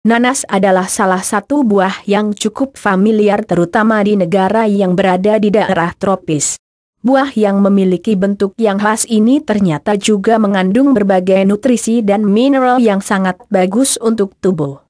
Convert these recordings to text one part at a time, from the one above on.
Nanas adalah salah satu buah yang cukup familiar terutama di negara yang berada di daerah tropis. Buah yang memiliki bentuk yang khas ini ternyata juga mengandung berbagai nutrisi dan mineral yang sangat bagus untuk tubuh.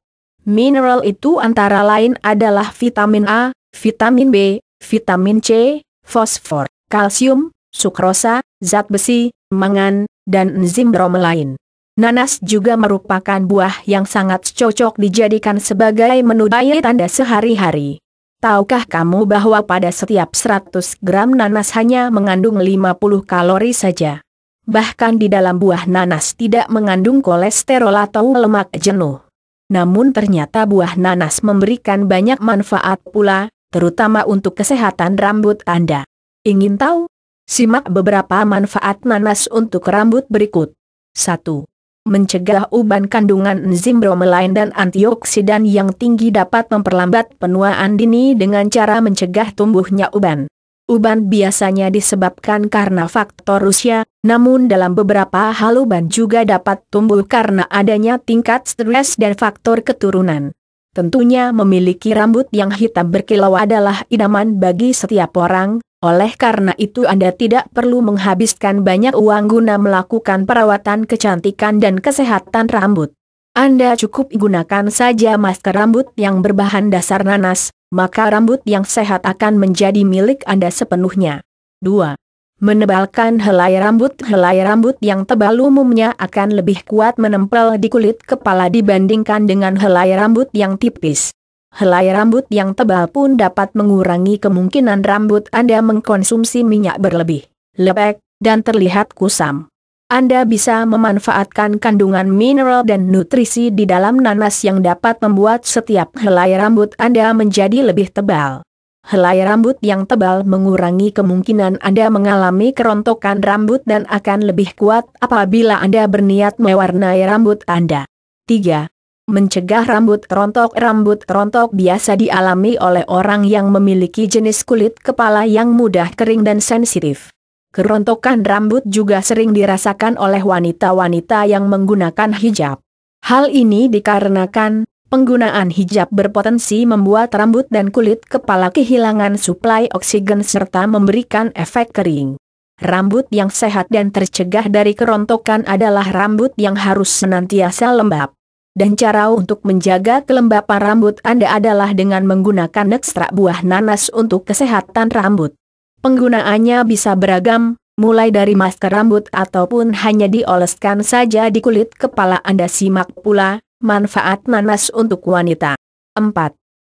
Mineral itu antara lain adalah vitamin A, vitamin B, vitamin C, fosfor, kalsium, sukrosa, zat besi, mangan, dan enzim bromelain. Nanas juga merupakan buah yang sangat cocok dijadikan sebagai menu diet Anda sehari-hari. Tahukah kamu bahwa pada setiap 100 gram nanas hanya mengandung 50 kalori saja? Bahkan di dalam buah nanas tidak mengandung kolesterol atau lemak jenuh. Namun ternyata buah nanas memberikan banyak manfaat pula, terutama untuk kesehatan rambut Anda. Ingin tahu? Simak beberapa manfaat nanas untuk rambut berikut. 1 mencegah uban kandungan enzim bromelain dan antioksidan yang tinggi dapat memperlambat penuaan dini dengan cara mencegah tumbuhnya uban. Uban biasanya disebabkan karena faktor usia, namun dalam beberapa hal uban juga dapat tumbuh karena adanya tingkat stres dan faktor keturunan. Tentunya memiliki rambut yang hitam berkilau adalah idaman bagi setiap orang, oleh karena itu Anda tidak perlu menghabiskan banyak uang guna melakukan perawatan kecantikan dan kesehatan rambut. Anda cukup gunakan saja masker rambut yang berbahan dasar nanas, maka rambut yang sehat akan menjadi milik Anda sepenuhnya. 2. Menebalkan helai rambut Helai rambut yang tebal umumnya akan lebih kuat menempel di kulit kepala dibandingkan dengan helai rambut yang tipis helai rambut yang tebal pun dapat mengurangi kemungkinan rambut Anda mengkonsumsi minyak berlebih, lepek, dan terlihat kusam. Anda bisa memanfaatkan kandungan mineral dan nutrisi di dalam nanas yang dapat membuat setiap helai rambut Anda menjadi lebih tebal. Helai rambut yang tebal mengurangi kemungkinan Anda mengalami kerontokan rambut dan akan lebih kuat apabila Anda berniat mewarnai rambut Anda. 3 mencegah rambut rontok. Rambut rontok biasa dialami oleh orang yang memiliki jenis kulit kepala yang mudah kering dan sensitif. Kerontokan rambut juga sering dirasakan oleh wanita-wanita yang menggunakan hijab. Hal ini dikarenakan penggunaan hijab berpotensi membuat rambut dan kulit kepala kehilangan suplai oksigen serta memberikan efek kering. Rambut yang sehat dan tercegah dari kerontokan adalah rambut yang harus senantiasa lembab dan cara untuk menjaga kelembapan rambut Anda adalah dengan menggunakan ekstrak buah nanas untuk kesehatan rambut. Penggunaannya bisa beragam, mulai dari masker rambut ataupun hanya dioleskan saja di kulit kepala Anda simak pula, manfaat nanas untuk wanita. 4.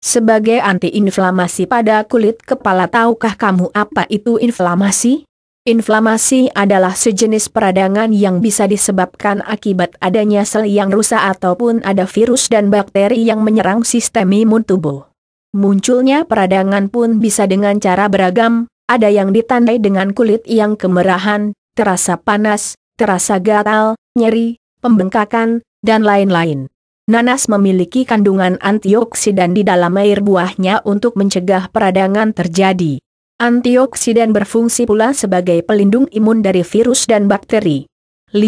Sebagai antiinflamasi pada kulit kepala tahukah kamu apa itu inflamasi? Inflamasi adalah sejenis peradangan yang bisa disebabkan akibat adanya sel yang rusak ataupun ada virus dan bakteri yang menyerang sistem imun tubuh. Munculnya peradangan pun bisa dengan cara beragam, ada yang ditandai dengan kulit yang kemerahan, terasa panas, terasa gatal, nyeri, pembengkakan, dan lain-lain. Nanas memiliki kandungan antioksidan di dalam air buahnya untuk mencegah peradangan terjadi. Antioksidan berfungsi pula sebagai pelindung imun dari virus dan bakteri. 5.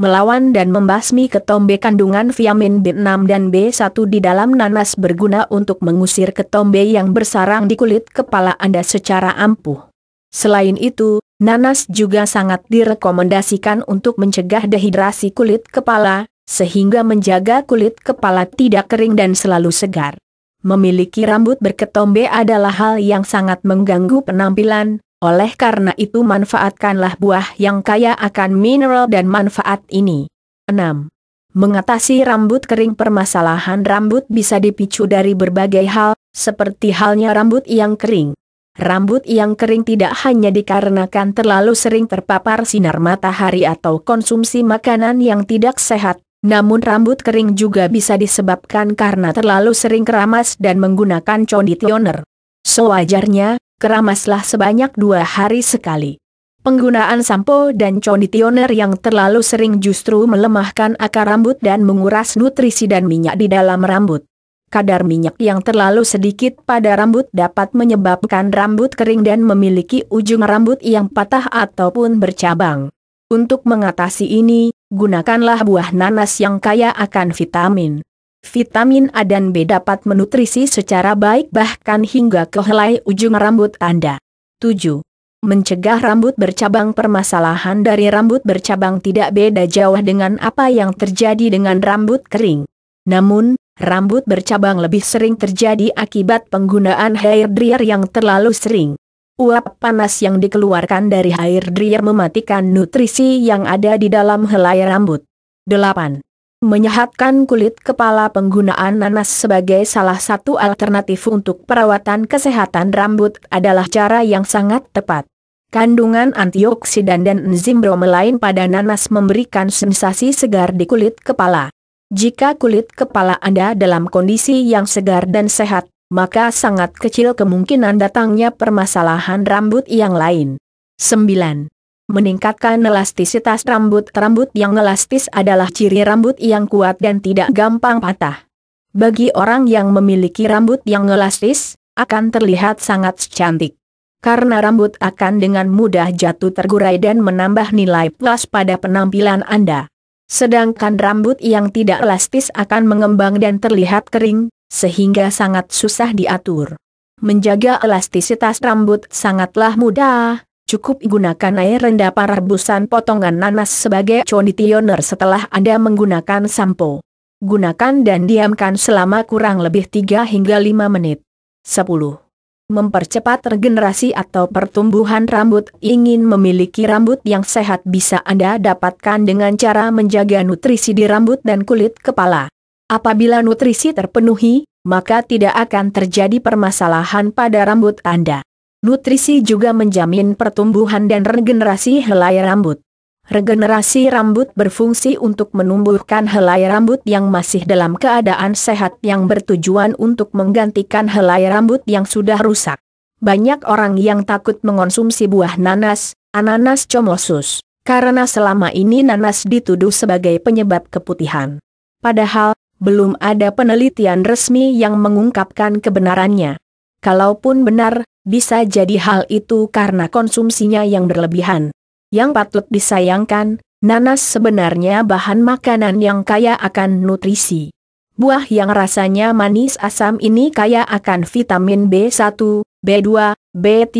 Melawan dan membasmi ketombe kandungan vitamin B6 dan B1 di dalam nanas berguna untuk mengusir ketombe yang bersarang di kulit kepala Anda secara ampuh. Selain itu, nanas juga sangat direkomendasikan untuk mencegah dehidrasi kulit kepala, sehingga menjaga kulit kepala tidak kering dan selalu segar memiliki rambut berketombe adalah hal yang sangat mengganggu penampilan, oleh karena itu manfaatkanlah buah yang kaya akan mineral dan manfaat ini. 6. Mengatasi rambut kering permasalahan rambut bisa dipicu dari berbagai hal, seperti halnya rambut yang kering. Rambut yang kering tidak hanya dikarenakan terlalu sering terpapar sinar matahari atau konsumsi makanan yang tidak sehat, namun rambut kering juga bisa disebabkan karena terlalu sering keramas dan menggunakan conditioner. Sewajarnya, keramaslah sebanyak dua hari sekali. Penggunaan sampo dan conditioner yang terlalu sering justru melemahkan akar rambut dan menguras nutrisi dan minyak di dalam rambut. Kadar minyak yang terlalu sedikit pada rambut dapat menyebabkan rambut kering dan memiliki ujung rambut yang patah ataupun bercabang. Untuk mengatasi ini, gunakanlah buah nanas yang kaya akan vitamin. Vitamin A dan B dapat menutrisi secara baik bahkan hingga ke helai ujung rambut Anda. 7. Mencegah rambut bercabang Permasalahan dari rambut bercabang tidak beda jauh dengan apa yang terjadi dengan rambut kering. Namun, rambut bercabang lebih sering terjadi akibat penggunaan hair dryer yang terlalu sering. Uap panas yang dikeluarkan dari air dryer mematikan nutrisi yang ada di dalam helai rambut. 8. Menyehatkan kulit kepala penggunaan nanas sebagai salah satu alternatif untuk perawatan kesehatan rambut adalah cara yang sangat tepat. Kandungan antioksidan dan enzim bromelain pada nanas memberikan sensasi segar di kulit kepala. Jika kulit kepala Anda dalam kondisi yang segar dan sehat, maka sangat kecil kemungkinan datangnya permasalahan rambut yang lain. 9. Meningkatkan elastisitas rambut Rambut yang elastis adalah ciri rambut yang kuat dan tidak gampang patah. Bagi orang yang memiliki rambut yang elastis, akan terlihat sangat cantik. Karena rambut akan dengan mudah jatuh tergurai dan menambah nilai plus pada penampilan Anda sedangkan rambut yang tidak elastis akan mengembang dan terlihat kering, sehingga sangat susah diatur. Menjaga elastisitas rambut sangatlah mudah, cukup gunakan air rendapan rebusan potongan nanas sebagai conditioner setelah Anda menggunakan sampo. Gunakan dan diamkan selama kurang lebih 3 hingga 5 menit. 10 mempercepat regenerasi atau pertumbuhan rambut, ingin memiliki rambut yang sehat bisa Anda dapatkan dengan cara menjaga nutrisi di rambut dan kulit kepala. Apabila nutrisi terpenuhi, maka tidak akan terjadi permasalahan pada rambut Anda. Nutrisi juga menjamin pertumbuhan dan regenerasi helai rambut. Regenerasi rambut berfungsi untuk menumbuhkan helai rambut yang masih dalam keadaan sehat yang bertujuan untuk menggantikan helai rambut yang sudah rusak. Banyak orang yang takut mengonsumsi buah nanas, ananas chomosus, karena selama ini nanas dituduh sebagai penyebab keputihan. Padahal, belum ada penelitian resmi yang mengungkapkan kebenarannya. Kalaupun benar, bisa jadi hal itu karena konsumsinya yang berlebihan yang patut disayangkan, nanas sebenarnya bahan makanan yang kaya akan nutrisi. Buah yang rasanya manis asam ini kaya akan vitamin B1, B2, B3,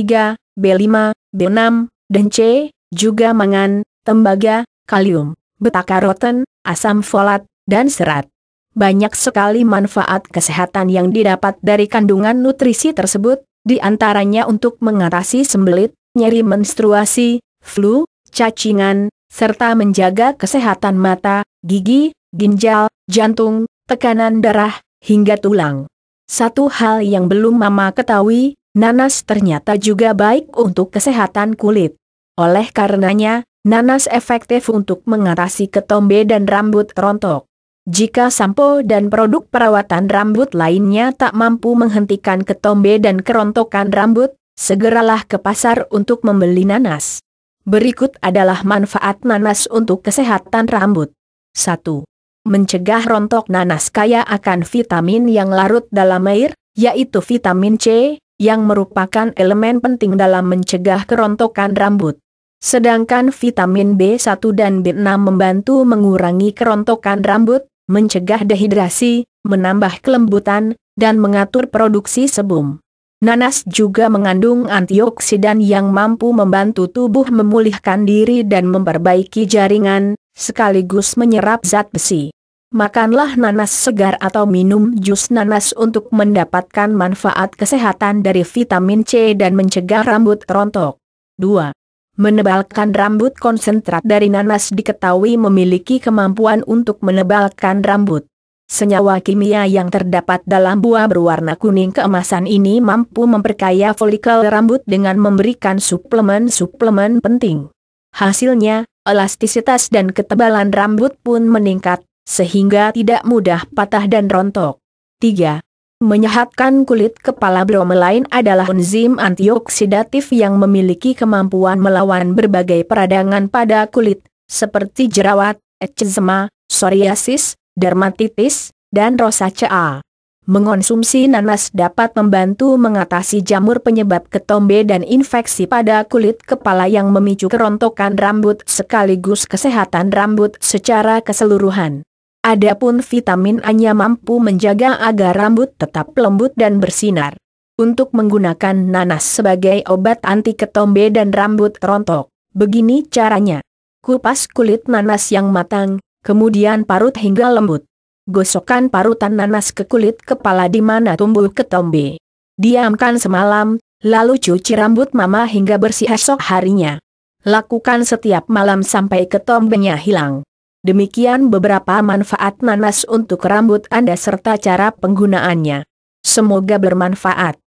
B5, B6, dan C, juga mangan, tembaga, kalium, beta-karoten, asam folat, dan serat. Banyak sekali manfaat kesehatan yang didapat dari kandungan nutrisi tersebut, diantaranya untuk mengatasi sembelit, nyeri menstruasi, flu, cacingan, serta menjaga kesehatan mata, gigi, ginjal, jantung, tekanan darah, hingga tulang. Satu hal yang belum Mama ketahui, nanas ternyata juga baik untuk kesehatan kulit. Oleh karenanya, nanas efektif untuk mengatasi ketombe dan rambut rontok. Jika sampo dan produk perawatan rambut lainnya tak mampu menghentikan ketombe dan kerontokan rambut, segeralah ke pasar untuk membeli nanas. Berikut adalah manfaat nanas untuk kesehatan rambut. 1. Mencegah rontok nanas kaya akan vitamin yang larut dalam air, yaitu vitamin C, yang merupakan elemen penting dalam mencegah kerontokan rambut. Sedangkan vitamin B1 dan B6 membantu mengurangi kerontokan rambut, mencegah dehidrasi, menambah kelembutan, dan mengatur produksi sebum. Nanas juga mengandung antioksidan yang mampu membantu tubuh memulihkan diri dan memperbaiki jaringan, sekaligus menyerap zat besi. Makanlah nanas segar atau minum jus nanas untuk mendapatkan manfaat kesehatan dari vitamin C dan mencegah rambut rontok. 2. Menebalkan rambut konsentrat dari nanas diketahui memiliki kemampuan untuk menebalkan rambut. Senyawa kimia yang terdapat dalam buah berwarna kuning keemasan ini mampu memperkaya folikel rambut dengan memberikan suplemen-suplemen penting. Hasilnya, elastisitas dan ketebalan rambut pun meningkat, sehingga tidak mudah patah dan rontok. 3. Menyehatkan kulit kepala bromelain adalah enzim antioksidatif yang memiliki kemampuan melawan berbagai peradangan pada kulit, seperti jerawat, eczema, psoriasis, dermatitis, dan rosacea. Mengonsumsi nanas dapat membantu mengatasi jamur penyebab ketombe dan infeksi pada kulit kepala yang memicu kerontokan rambut sekaligus kesehatan rambut secara keseluruhan. Adapun vitamin A-nya mampu menjaga agar rambut tetap lembut dan bersinar. Untuk menggunakan nanas sebagai obat anti ketombe dan rambut rontok, begini caranya. Kupas kulit nanas yang matang, Kemudian parut hingga lembut. Gosokkan parutan nanas ke kulit kepala di mana tumbuh ketombe. Diamkan semalam, lalu cuci rambut mama hingga bersih esok harinya. Lakukan setiap malam sampai ketombenya hilang. Demikian beberapa manfaat nanas untuk rambut Anda serta cara penggunaannya. Semoga bermanfaat.